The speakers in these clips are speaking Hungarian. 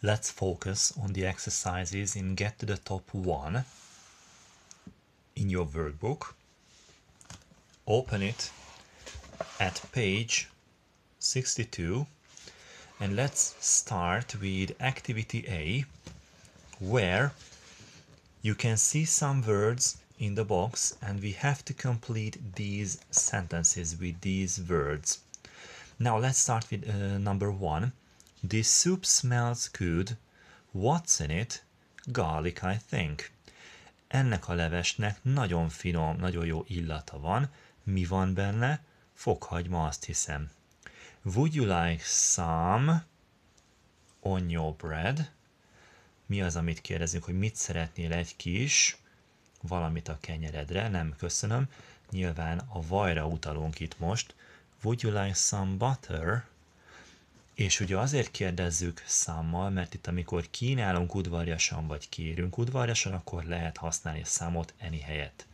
let's focus on the exercises in Get to the Top 1 in your workbook. Open it at page 62 and let's start with activity A where you can see some words in the box and we have to complete these sentences with these words. Now let's start with uh, number one. This soup smells good. What's in it? Garlic, I think. Ennek a levesnek nagyon finom, nagyon jó illata van. Mi van benne? Fokhagyma, azt hiszem. Would you like some on your bread? Mi az, amit kérdezünk, hogy mit szeretnél egy kis valamit a kenyeredre? Nem, köszönöm. Nyilván a vajra utalunk itt most. Would you like some butter? És ugye azért kérdezzük számmal, mert itt amikor kínálunk udvarjasan, vagy kérünk udvarjasan, akkor lehet használni a számot any helyett.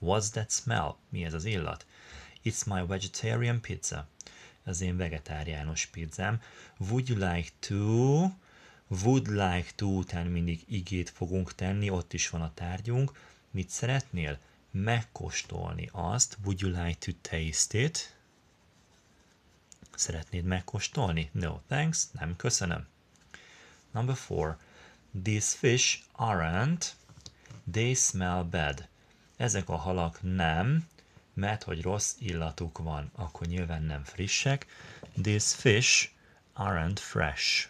What's that smell? Mi ez az illat? It's my vegetarian pizza. Az én vegetáriánus pizzám. Would you like to? Would like to után mindig igét fogunk tenni, ott is van a tárgyunk. Mit szeretnél? Megkóstolni azt. Would you like to taste it? Szeretnéd megkóstolni? No, thanks, nem köszönöm. Number four. These fish aren't, they smell bad. Ezek a halak nem, mert hogy rossz illatuk van, akkor nyilván nem frissek. These fish aren't fresh.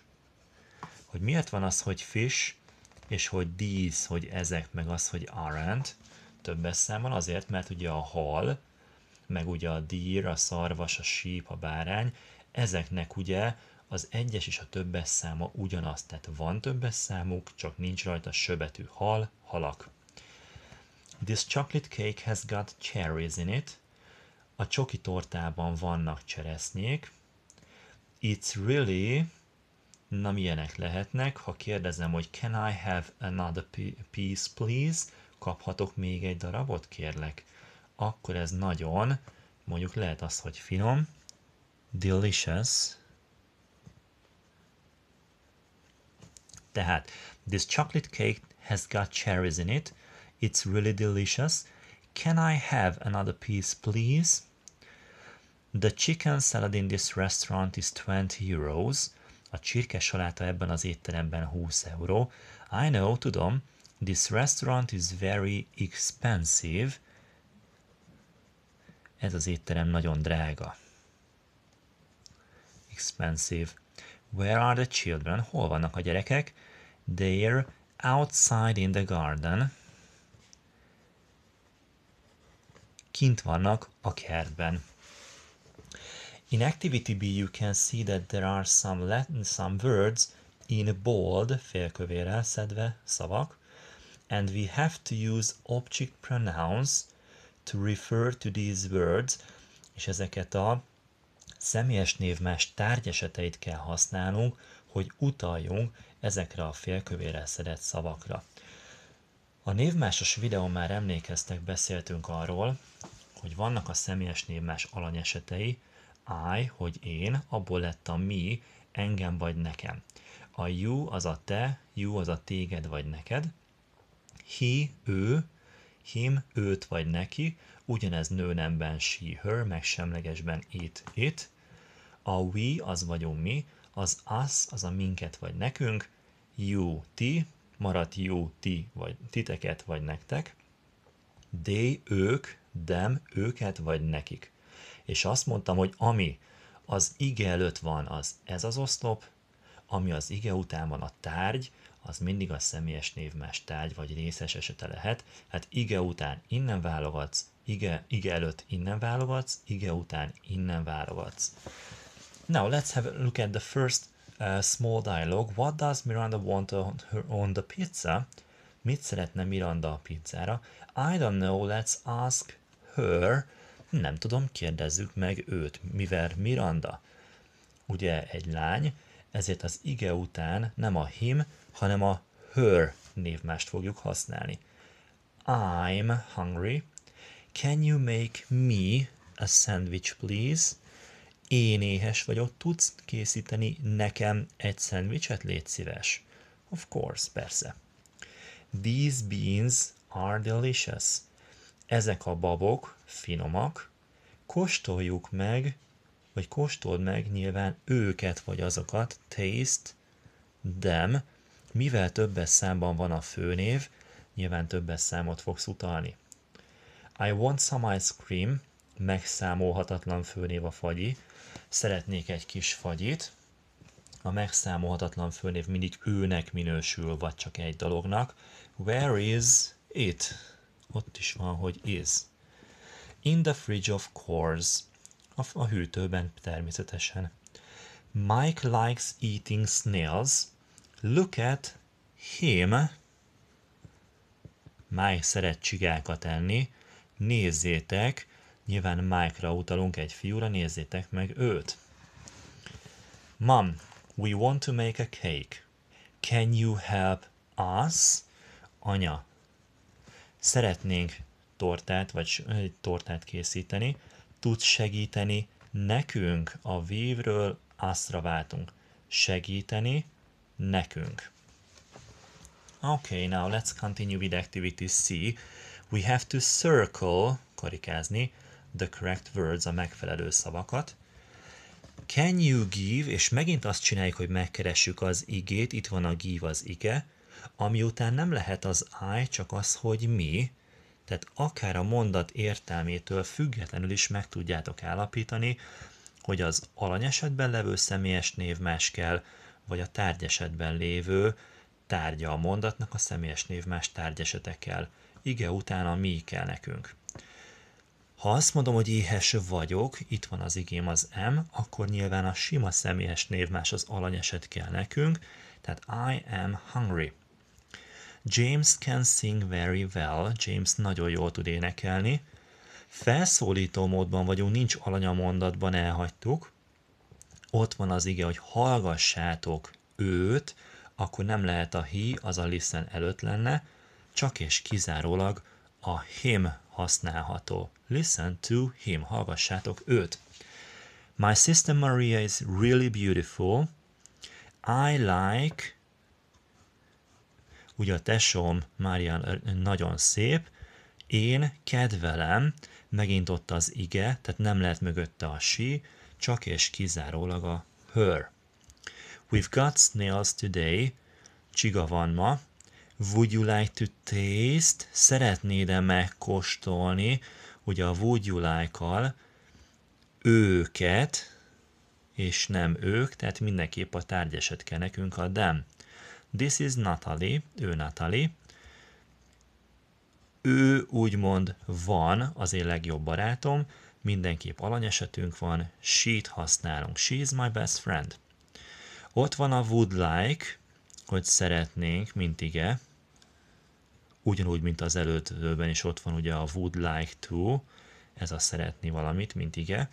Hogy miért van az, hogy fish, és hogy these, hogy ezek, meg az, hogy aren't, többes van azért, mert ugye a hal meg ugye a dír, a szarvas, a síp, a bárány, ezeknek ugye az egyes és a többes száma ugyanaz, tehát van többes számuk, csak nincs rajta söbetű hal, halak. This chocolate cake has got cherries in it. A csoki tortában vannak cseresznyék. It's really... Na milyenek lehetnek? Ha kérdezem, hogy can I have another piece please? Kaphatok még egy darabot, kérlek? akkor ez nagyon, mondjuk lehet az, hogy finom, delicious, tehát this chocolate cake has got cherries in it, it's really delicious, can I have another piece please? The chicken salad in this restaurant is 20 euros. A csirke saláta ebben az étteremben 20 euró. I know, tudom, this restaurant is very expensive. Ez az étterem nagyon drága. Expensive. Where are the children? Hol vannak a gyerekek? They're outside in the garden. Kint vannak a kertben. In activity B you can see that there are some Latin, some words in bold, félkövérrel szedve szavak, and we have to use object pronouns to refer to these words, és ezeket a személyes névmás tárgyeseteit kell használnunk, hogy utaljunk ezekre a félkövére szedett szavakra. A névmásos videón már emlékeztek, beszéltünk arról, hogy vannak a személyes névmás alanyesetei, I, hogy én, abból lett a mi, engem vagy nekem. A you az a te, you az a téged vagy neked, he, ő, him, őt vagy neki, ugyanez nőnemben she, her, meg semlegesben it, it. A we, az vagyunk mi, az us, az a minket vagy nekünk, you, ti, maradt you, ti, vagy titeket vagy nektek, they, ők, them, őket vagy nekik. És azt mondtam, hogy ami az ige előtt van, az ez az oszlop, ami az ige után van a tárgy, az mindig a személyes névmás tárgy vagy részes esete lehet. Hát ige után innen válogatsz, ige, ige előtt innen válogatsz, ige után innen válogatsz. Now let's have a look at the first uh, small dialogue. What does Miranda want on, her, on the pizza? Mit szeretne Miranda a pizzára? I don't know, let's ask her. Nem tudom, kérdezzük meg őt, mivel Miranda. Ugye egy lány, ezért az ige után nem a him, hanem a her névmást fogjuk használni. I'm hungry. Can you make me a sandwich, please? Én éhes vagyok, tudsz készíteni nekem egy szendvicset, légy szíves. Of course, persze. These beans are delicious. Ezek a babok finomak. Kóstoljuk meg vagy kóstold meg nyilván őket vagy azokat, taste them, mivel többes számban van a főnév, nyilván többes számot fogsz utalni. I want some ice cream, megszámolhatatlan főnév a fagyi, szeretnék egy kis fagyit, a megszámolhatatlan főnév mindig őnek minősül, vagy csak egy dolognak. Where is it? Ott is van, hogy is. In the fridge, of course a, a hűtőben természetesen. Mike likes eating snails. Look at him. Mike szeret csigákat enni. Nézzétek, nyilván Mike-ra utalunk egy fiúra, nézzétek meg őt. Mom, we want to make a cake. Can you help us? Anya, szeretnénk tortát, vagy tortát készíteni tudsz segíteni nekünk, a vívről ászra váltunk. Segíteni nekünk. Okay, now let's continue with activity C. We have to circle, karikázni, the correct words, a megfelelő szavakat. Can you give, és megint azt csináljuk, hogy megkeressük az igét, itt van a give az ige, ami után nem lehet az I, csak az, hogy mi, tehát akár a mondat értelmétől függetlenül is meg tudjátok állapítani, hogy az alany esetben levő személyes név más kell, vagy a tárgy esetben lévő tárgya a mondatnak a személyes név más tárgy esetekkel. Ige utána mi kell nekünk. Ha azt mondom, hogy éhes vagyok, itt van az igém az M, akkor nyilván a sima személyes névmás az alanyeset kell nekünk, tehát I am hungry. James can sing very well, James nagyon jól tud énekelni. Felszólító módban vagyunk, nincs alanya mondatban, elhagytuk. Ott van az ige, hogy hallgassátok őt, akkor nem lehet a he, az a listen előtt lenne, csak és kizárólag a him használható. Listen to him, hallgassátok őt. My sister Maria is really beautiful. I like ugye a tesóm Márián nagyon szép, én kedvelem, megint ott az ige, tehát nem lehet mögötte a she, csak és kizárólag a her. We've got snails today, csiga van ma, would you like to taste, szeretnéd-e megkóstolni, ugye a would you like-al őket, és nem ők, tehát mindenképp a tárgyeset kell nekünk a them. This is Natalie, ő Natalie. Ő úgymond van az én legjobb barátom, mindenképp alanyesetünk van, she-t használunk, She is my best friend. Ott van a would like, hogy szeretnénk, mint ige, ugyanúgy, mint az előttőben is ott van ugye a would like to, ez a szeretni valamit, mint ige.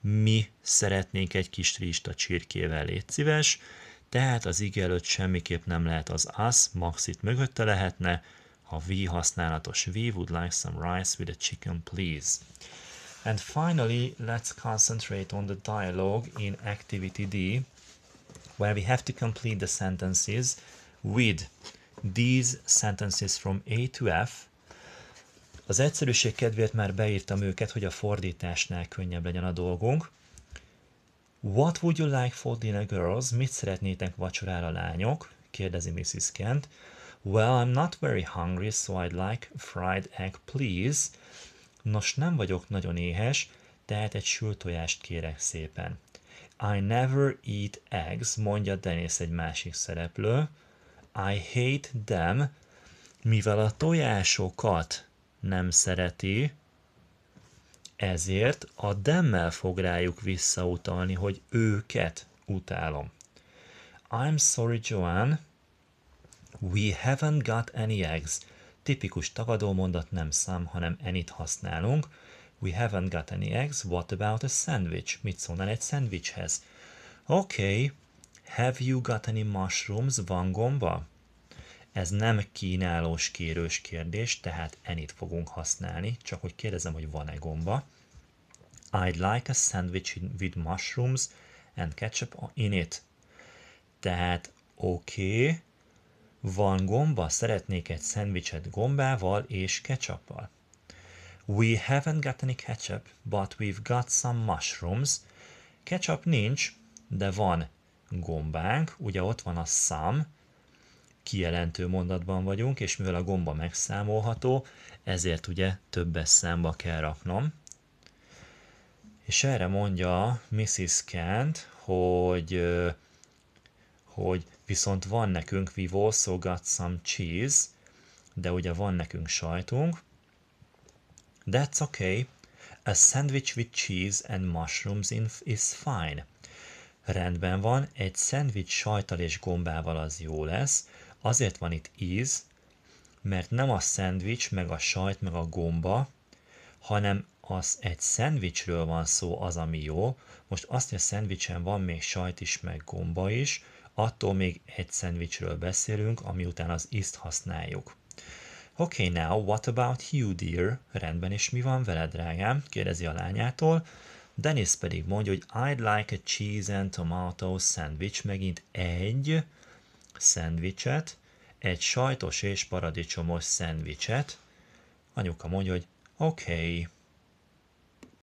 Mi szeretnénk egy kis rista csirkével, légy szíves tehát az ig előtt semmiképp nem lehet az us, max itt mögötte lehetne, ha we használatos. We would like some rice with a chicken, please. And finally, let's concentrate on the dialogue in activity D, where we have to complete the sentences with these sentences from A to F. Az egyszerűség kedvéért már beírtam őket, hogy a fordításnál könnyebb legyen a dolgunk. What would you like for dinner, girls? Mit szeretnétek vacsorára, lányok? kérdezi Mrs. Kent. Well, I'm not very hungry, so I'd like fried egg, please. Nos, nem vagyok nagyon éhes, tehát egy sült tojást kérek szépen. I never eat eggs, mondja Dennis egy másik szereplő. I hate them, mivel a tojásokat nem szereti, ezért a demmel fog rájuk visszautalni, hogy őket utálom. I'm sorry, Joanne, we haven't got any eggs. Tipikus tagadó mondat, nem szám, hanem enit használunk. We haven't got any eggs, what about a sandwich? Mit szólnál egy szendvicshez? Oké, okay. have you got any mushrooms? Van gomba? Ez nem kínálós kérős kérdés, tehát enit fogunk használni, csak hogy kérdezem, hogy van-e gomba. I'd like a sandwich with mushrooms and ketchup in it. Tehát oké, okay, van gomba, szeretnék egy szendvicset gombával és ketchuppal. We haven't got any ketchup, but we've got some mushrooms. Ketchup nincs, de van gombánk, ugye ott van a some, kijelentő mondatban vagyunk, és mivel a gomba megszámolható, ezért ugye többes számba kell raknom. És erre mondja Mrs. Kent, hogy, hogy viszont van nekünk, we also got some cheese, de ugye van nekünk sajtunk. That's okay. A sandwich with cheese and mushrooms in, is fine. Rendben van, egy szendvics sajtal és gombával az jó lesz, Azért van itt íz, mert nem a szendvics, meg a sajt, meg a gomba, hanem az egy szendvicsről van szó az, ami jó. Most azt, hogy a szendvicsen van még sajt is, meg gomba is, attól még egy szendvicsről beszélünk, ami után az ízt használjuk. Okay, now what about you, dear? Rendben, és mi van veled, drágám? kérdezi a lányától. Dennis pedig mondja, hogy I'd like a cheese and tomato sandwich, megint egy szendvicset, egy sajtos és paradicsomos szendvicset. Anyuka mondja, hogy oké, okay,